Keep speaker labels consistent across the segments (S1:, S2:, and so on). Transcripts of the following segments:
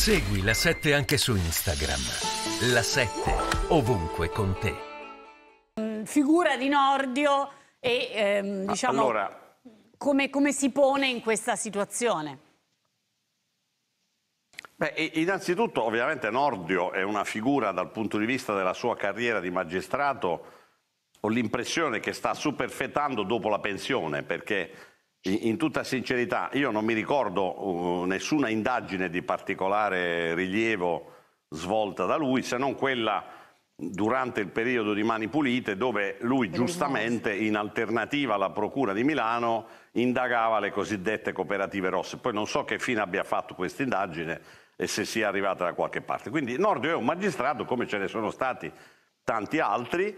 S1: Segui la 7 anche su Instagram. La 7 ovunque con te. Mm, figura di Nordio e ehm, ah, diciamo allora, come, come si pone in questa situazione? Beh, innanzitutto ovviamente Nordio è una figura dal punto di vista della sua carriera di magistrato, ho l'impressione che sta superfetando dopo la pensione perché in tutta sincerità, io non mi ricordo uh, nessuna indagine di particolare rilievo svolta da lui, se non quella durante il periodo di Mani Pulite, dove lui giustamente, in alternativa alla Procura di Milano, indagava le cosiddette cooperative rosse. Poi non so che fine abbia fatto questa indagine e se sia arrivata da qualche parte. Quindi Nordio è un magistrato, come ce ne sono stati tanti altri,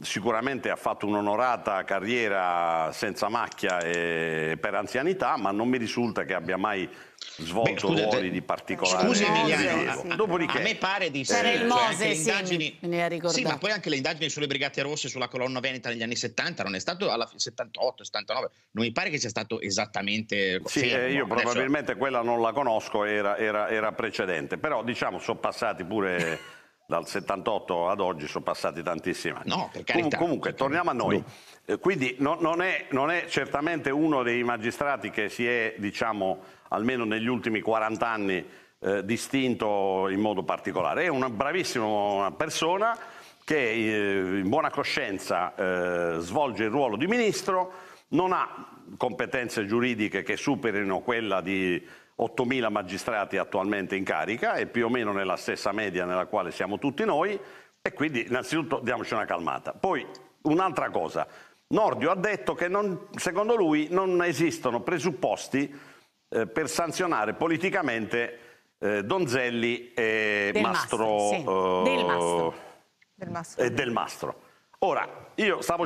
S1: Sicuramente ha fatto un'onorata carriera senza macchia e per anzianità, ma non mi risulta che abbia mai svolto Beh, ruoli di particolare scusi Emiliano sì. a me pare di eh, sì, cioè, Mose, sì, indagini, sì, ma poi anche le indagini sulle Brigate Rosse sulla colonna veneta negli anni 70 non è stato alla 78 79 non mi pare che sia stato esattamente sì, eh, fermo. io probabilmente Adesso... quella non la conosco era, era, era precedente però diciamo sono passati pure dal 78 ad oggi sono passati tantissimi anni. No, per carità. comunque, torniamo a noi. No. Eh, quindi no, non, è, non, è, certamente uno dei magistrati che si è, diciamo, almeno negli ultimi 40 anni, eh, distinto in modo particolare. È una bravissima persona che eh, in buona coscienza eh, svolge il ruolo di ministro, non ha competenze giuridiche che superino quella di 8.000 magistrati attualmente in carica e più o meno nella stessa media nella quale siamo tutti noi e quindi innanzitutto diamoci una calmata. Poi un'altra cosa, Nordio ha detto che non, secondo lui non esistono presupposti eh, per sanzionare politicamente eh, Donzelli e del Mastro, Mastro, sì. uh, del eh, Mastro. Del Mastro. E del Mastro. Ora, io stavo